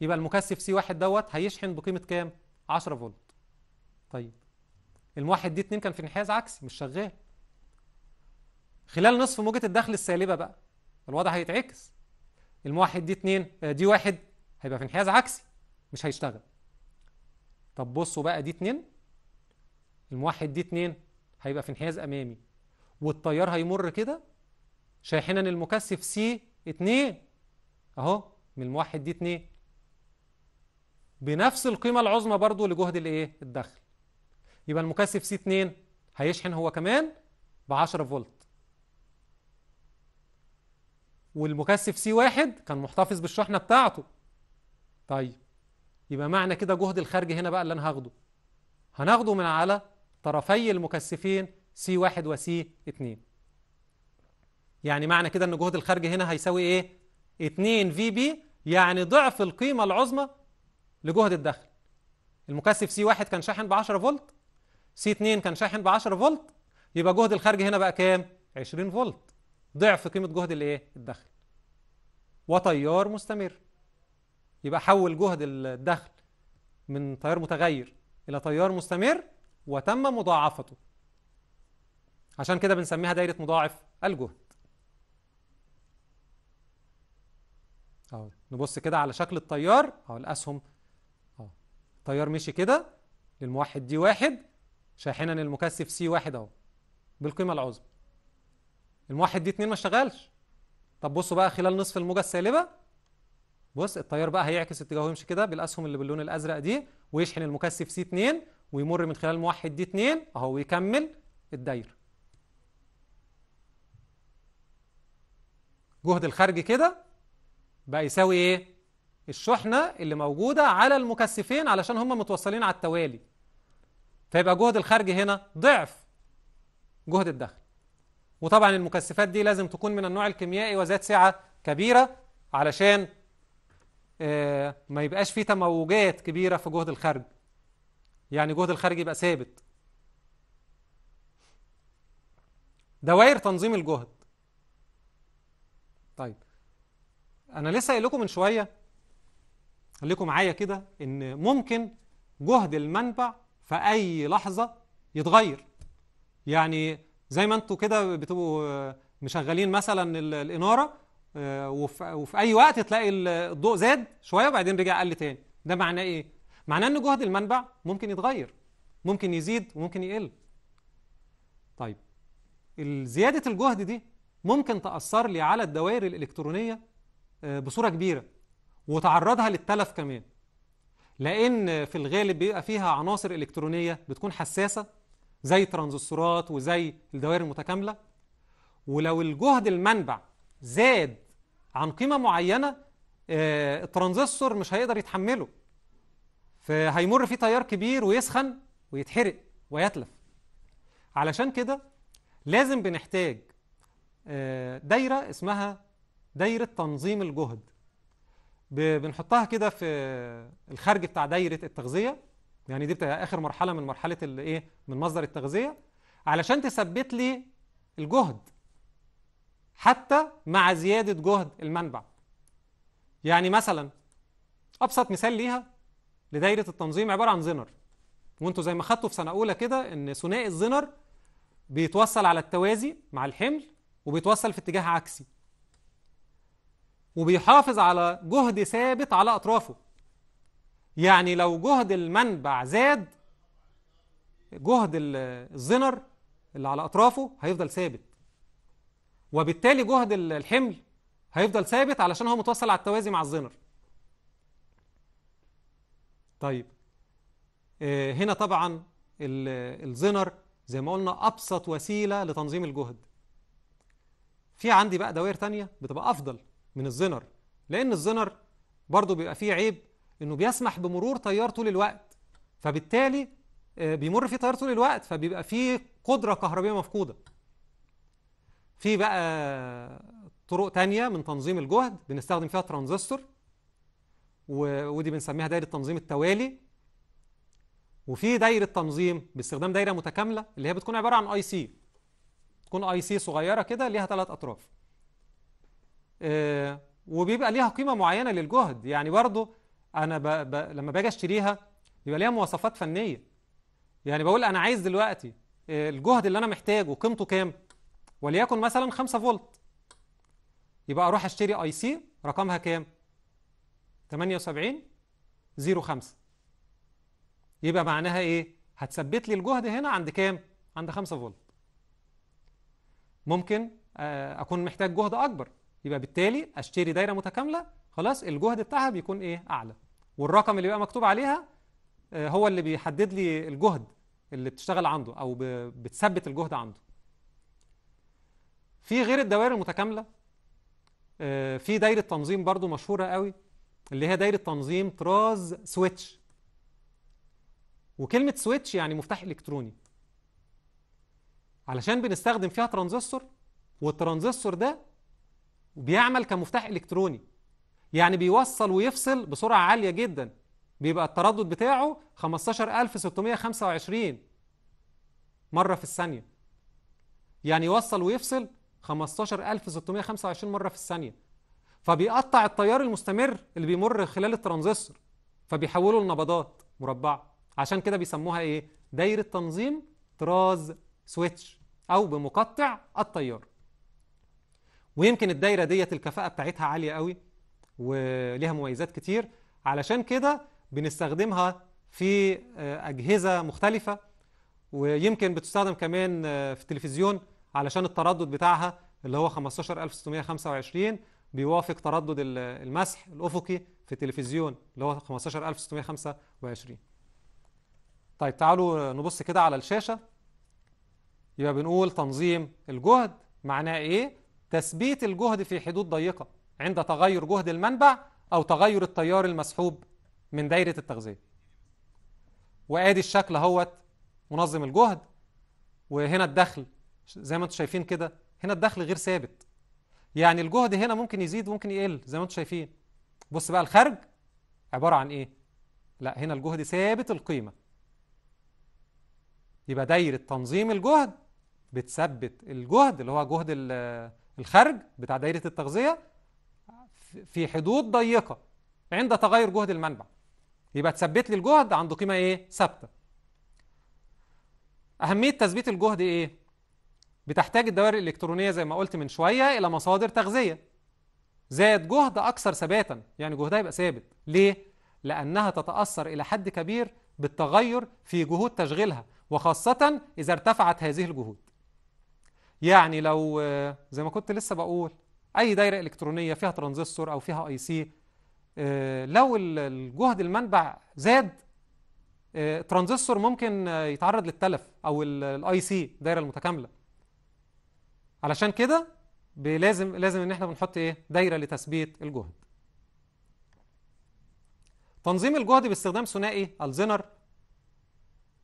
Speaker 1: يبقى المكثف سي واحد دوت هيشحن بقيمة كام 10 فولت طيب الموحد دي 2 كان في انحياز عكسي مش شغال خلال نصف موجة الدخل السالبة بقى الوضع هيتعكس الموحد دي 2 آه، دي واحد هيبقى في انحياز عكسي مش هيشتغل طب بصوا بقى دي 2 الموحد دي 2 هيبقى في انحياز امامي والتيار هيمر كده شاحنا المكثف سي 2 اهو من الموحد دي 2 بنفس القيمه العظمى برضو لجهد الايه الدخل يبقى المكثف سي 2 هيشحن هو كمان ب 10 فولت والمكثف سي 1 كان محتفظ بالشحنه بتاعته طيب يبقى معنى كده جهد الخارج هنا بقى اللي انا هاخده هناخده من على طرفي المكثفين سي واحد وسي 2 يعني معنى كده ان جهد الخارج هنا هيساوي ايه 2 في بي يعني ضعف القيمه العظمى لجهد الدخل المكثف سي 1 كان شاحن ب 10 فولت سي 2 كان شاحن ب 10 فولت يبقى جهد الخارج هنا بقى كام 20 فولت ضعف قيمه جهد الايه الدخل وتيار مستمر يبقى حول جهد الدخل من تيار متغير الى تيار مستمر وتم مضاعفته عشان كده بنسميها دايرة مضاعف الجهد اهو نبص كده على شكل التيار اهو الاسهم اهو التيار مشي كده للموحد دي واحد شاحنا للمكثف سي واحد اهو بالقيمة العظمى الموحد دي اتنين ما اشتغلش طب بصوا بقى خلال نصف الموجة السالبة بص التيار بقى هيعكس اتجاهه ويمشي كده بالاسهم اللي باللون الازرق دي ويشحن المكثف سي 2 ويمر من خلال موحد دي 2 اهو ويكمل الدايره جهد الخارج كده بقى يساوي ايه الشحنه اللي موجوده على المكثفين علشان هم متوصلين على التوالي فيبقى جهد الخارج هنا ضعف جهد الدخل وطبعا المكثفات دي لازم تكون من النوع الكيميائي وذات سعه كبيره علشان آه، ما يبقاش فيه تموجات كبيره في جهد الخارج يعني جهد الخارج يبقى ثابت دوائر تنظيم الجهد طيب انا لسه قايل لكم من شويه خليكم لكم معايا كده ان ممكن جهد المنبع في اي لحظه يتغير يعني زي ما انتوا كده بتبقوا آه، مشغلين مثلا الاناره آه، وفي اي وقت تلاقي الضوء زاد شويه وبعدين رجع قل تاني ده معناه ايه معناه ان جهد المنبع ممكن يتغير ممكن يزيد وممكن يقل طيب زيادة الجهد دي ممكن تأثر لي على الدوائر الإلكترونية آه، بصورة كبيرة وتعرضها للتلف كمان لأن في الغالب بيبقى فيها عناصر إلكترونية بتكون حساسة زي ترانزستورات وزي الدوائر المتكاملة ولو الجهد المنبع زاد عن قيمة معينة آه، الترانزستور مش هيقدر يتحمله فهيمر فيه تيار كبير ويسخن ويتحرق ويتلف علشان كده لازم بنحتاج آه، دايرة اسمها دايرة تنظيم الجهد بنحطها كده في الخارج بتاع دايرة التغذية يعني دي بتبقى آخر مرحلة من مرحلة الإيه من مصدر التغذية علشان تثبت لي الجهد حتى مع زيادة جهد المنبع يعني مثلا أبسط مثال ليها لدايره التنظيم عباره عن زنر وانتوا زي ما خدتوا في سنه اولى كده ان ثنائي الزنر بيتوصل على التوازي مع الحمل وبيتوصل في اتجاه عكسي وبيحافظ على جهد ثابت على اطرافه يعني لو جهد المنبع زاد جهد الزنر اللي على اطرافه هيفضل ثابت وبالتالي جهد الحمل هيفضل ثابت علشان هو متوصل على التوازي مع الزنر طيب آه، هنا طبعا الزنر زي ما قلنا أبسط وسيلة لتنظيم الجهد في عندي بقى دوائر تانية بتبقى أفضل من الزنر لأن الزنر برضو بيبقى فيه عيب إنه بيسمح بمرور تيار طول الوقت فبالتالي آه، بيمر فيه تيار طول الوقت فبيبقى فيه قدرة كهربية مفقودة في بقى طرق تانية من تنظيم الجهد بنستخدم فيها ترانزستور ودي بنسميها دايره تنظيم التوالي وفي دايره تنظيم باستخدام دايره متكامله اللي هي بتكون عباره عن اي سي تكون اي سي صغيره كده ليها ثلاث اطراف آه، وبيبقى ليها قيمه معينه للجهد يعني برضو انا ب... ب... لما باجي اشتريها بيبقى ليها مواصفات فنيه يعني بقول انا عايز دلوقتي آه، الجهد اللي انا محتاجه قيمته كام وليكن مثلا 5 فولت يبقى اروح اشتري اي سي رقمها كام 78 05 يبقى معناها ايه هتثبت لي الجهد هنا عند كام عند 5 فولت ممكن آه، اكون محتاج جهد اكبر يبقى بالتالي اشتري دايره متكامله خلاص الجهد بتاعها بيكون ايه اعلى والرقم اللي بيبقى مكتوب عليها آه، هو اللي بيحدد لي الجهد اللي بتشتغل عنده او بتثبت الجهد عنده في غير الدوائر المتكامله آه، في دايره تنظيم برضو مشهوره قوي اللي هي دايره تنظيم طراز سويتش وكلمه سويتش يعني مفتاح الكتروني علشان بنستخدم فيها ترانزستور والترانزستور ده بيعمل كمفتاح الكتروني يعني بيوصل ويفصل بسرعه عاليه جدا بيبقى التردد بتاعه 15625 مره في الثانيه يعني يوصل ويفصل 15625 مره في الثانيه فبيقطع التيار المستمر اللي بيمر خلال الترانزستور فبيحوله لنبضات مربعه عشان كده بيسموها ايه دايره تنظيم طراز سويتش او بمقطع التيار ويمكن الدايره ديت الكفاءه بتاعتها عاليه قوي وليها مميزات كتير علشان كده بنستخدمها في آه، اجهزه مختلفه ويمكن بتستخدم كمان آه، في التلفزيون علشان التردد بتاعها اللي هو 15625 بيوافق تردد المسح الأفقي في التلفزيون اللي هو 15625 طيب تعالوا نبص كده على الشاشة يبقى بنقول تنظيم الجهد معناه إيه؟ تثبيت الجهد في حدود ضيقة عند تغير جهد المنبع أو تغير التيار المسحوب من دايرة التغذية وآدي الشكل اهوت منظم الجهد وهنا الدخل زي ما انتم شايفين كده هنا الدخل غير ثابت يعني الجهد هنا ممكن يزيد وممكن يقل زي ما انتم شايفين بص بقى الخرج عبارة عن ايه لا هنا الجهد ثابت القيمة يبقى دايرة تنظيم الجهد بتثبت الجهد اللي هو جهد الخرج بتاع دايرة التغذية في حدود ضيقة عند تغير جهد المنبع يبقى تثبت لي الجهد عنده قيمة ايه ثابتة أهمية تثبيت الجهد ايه بتحتاج الدوائر الإلكترونية زي ما قلت من شوية إلى مصادر تغذية زاد جهد أكثر ثباتا يعني جهدها يبقى ثابت ليه؟ لأنها تتأثر إلى حد كبير بالتغير في جهود تشغيلها وخاصة إذا ارتفعت هذه الجهود يعني لو آه، زي ما كنت لسه بقول أي دايرة إلكترونية فيها ترانزستور أو فيها أي سي آه، لو الجهد المنبع زاد آه، ترانزستور ممكن يتعرض للتلف أو الأي سي دايرة المتكاملة علشان كده لازم لازم ان احنا بنحط ايه دايره لتثبيت الجهد تنظيم الجهد باستخدام ثنائي الزنر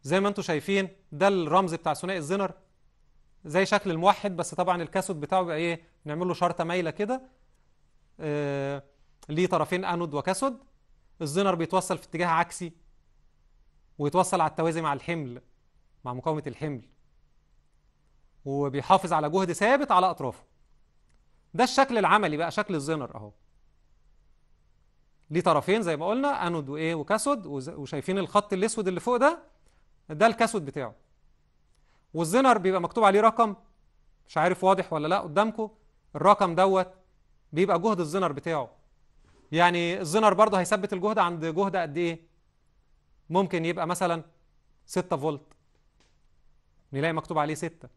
Speaker 1: زي ما انتم شايفين ده الرمز بتاع ثنائي الزنر زي شكل الموحد بس طبعا الكاسود بتاعه بقى ايه نعمل له شرطه مايله كده آه ليه طرفين انود وكاسود الزنر بيتوصل في اتجاه عكسي ويتوصل على التوازي مع الحمل مع مقاومه الحمل وبيحافظ على جهد ثابت على اطرافه ده الشكل العملي بقى شكل الزنر اهو ليه طرفين زي ما قلنا انود وايه وكاسود وشايفين الخط الاسود اللي فوق ده ده الكاسود بتاعه والزنر بيبقى مكتوب عليه رقم مش عارف واضح ولا لا قدامكم الرقم دوت بيبقى جهد الزنر بتاعه يعني الزنر برضه هيثبت الجهد عند جهد قد ايه ممكن يبقى مثلا 6 فولت نلاقي مكتوب عليه 6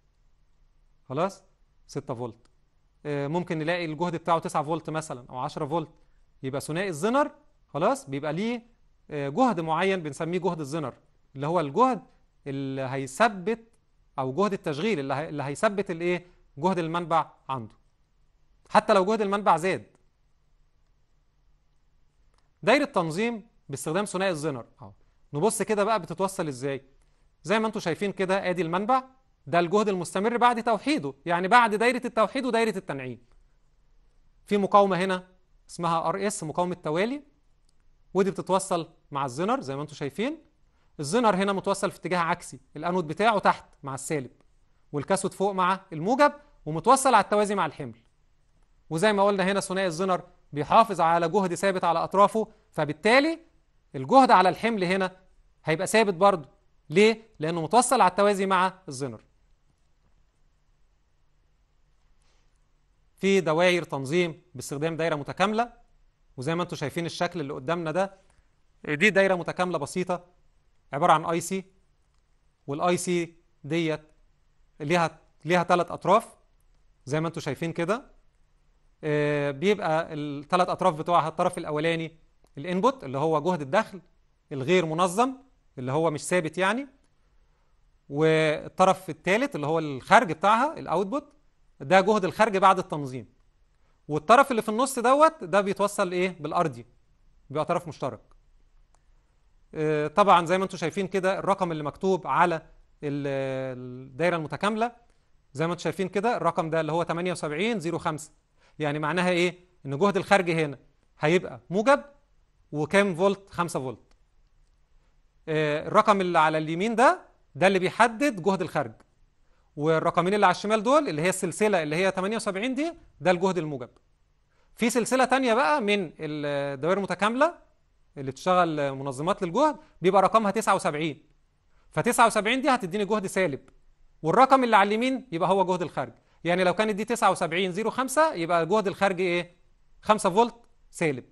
Speaker 1: خلاص 6 فولت آه، ممكن نلاقي الجهد بتاعه 9 فولت مثلا او 10 فولت يبقى ثنائي الزنر خلاص بيبقى ليه آه، جهد معين بنسميه جهد الزنر اللي هو الجهد اللي هيثبت او جهد التشغيل اللي, اللي هيثبت الايه جهد المنبع عنده حتى لو جهد المنبع زاد دايره تنظيم باستخدام ثنائي الزنر اهو نبص كده بقى بتتوصل ازاي زي ما انتم شايفين كده ادي المنبع ده الجهد المستمر بعد توحيده يعني بعد دايرة التوحيد ودايرة التنعيم في مقاومة هنا اسمها ار اس مقاومة توالي ودي بتتوصل مع الزنر زي ما انتم شايفين الزنر هنا متوصل في اتجاه عكسي الانود بتاعه تحت مع السالب والكاسود فوق مع الموجب ومتوصل على التوازي مع الحمل وزي ما قلنا هنا ثنائي الزنر بيحافظ على جهد ثابت على اطرافه فبالتالي الجهد على الحمل هنا هيبقى ثابت برضه ليه؟ لأنه متوصل على التوازي مع الزنر في دوائر تنظيم باستخدام دايره متكامله وزي ما انتم شايفين الشكل اللي قدامنا ده دي دايره متكامله بسيطه عباره عن اي سي والاي سي ديت ليها ليها ثلاث اطراف زي ما انتم شايفين كده آه، بيبقى الثلاث اطراف بتوعها الطرف الاولاني الانبوت اللي هو جهد الدخل الغير منظم اللي هو مش ثابت يعني والطرف الثالث اللي هو الخارج بتاعها الاوتبوت ده جهد الخارج بعد التنظيم والطرف اللي في النص دوت ده بيتوصل ايه بالارضي بيبقى طرف مشترك آه، طبعا زي ما انتم شايفين كده الرقم اللي مكتوب على الدايره المتكامله زي ما انتم شايفين كده الرقم ده اللي هو 78 05 يعني معناها ايه ان جهد الخارج هنا هيبقى موجب وكام فولت 5 فولت آه، الرقم اللي على اليمين ده ده اللي بيحدد جهد الخارج والرقمين اللي على الشمال دول اللي هي السلسله اللي هي 78 دي ده الجهد الموجب في سلسله تانية بقى من الدوائر المتكامله اللي تشتغل منظمات للجهد بيبقى رقمها 79 ف 79 دي هتديني جهد سالب والرقم اللي على اليمين يبقى هو جهد الخارج يعني لو كانت دي 79 05 يبقى الجهد الخارجي ايه 5 فولت سالب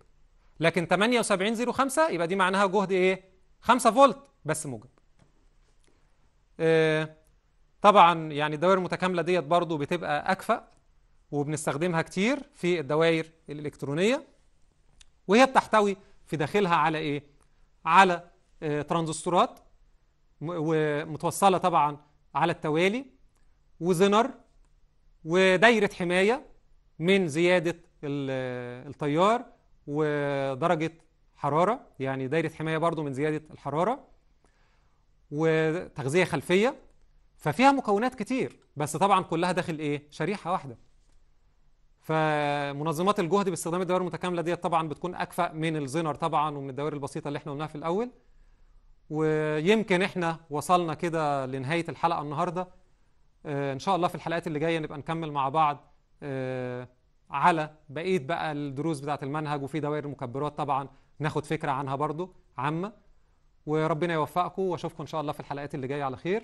Speaker 1: لكن 78 05 يبقى دي معناها جهد ايه 5 فولت بس موجب آه طبعا يعني الدوائر المتكامله ديت برضو بتبقى اكفأ وبنستخدمها كتير في الدوائر الالكترونيه وهي بتحتوي في داخلها على ايه على آه، ترانزستورات ومتوصله طبعا على التوالي وزنر ودايره حمايه من زياده التيار ودرجه حراره يعني دايره حمايه برضو من زياده الحراره وتغذيه خلفيه ففيها مكونات كتير بس طبعا كلها داخل ايه شريحه واحده فمنظمات الجهد باستخدام الدوائر المتكامله ديت طبعا بتكون اكفأ من الزنر طبعا ومن الدوائر البسيطه اللي احنا قلناها في الاول ويمكن احنا وصلنا كده لنهايه الحلقه النهارده آه، ان شاء الله في الحلقات اللي جايه نبقى نكمل مع بعض آه، على بقيه بقى الدروس بتاعه المنهج وفي دوائر المكبرات طبعا ناخد فكره عنها برضو عامه وربنا يوفقكم واشوفكم ان شاء الله في الحلقات اللي جايه على خير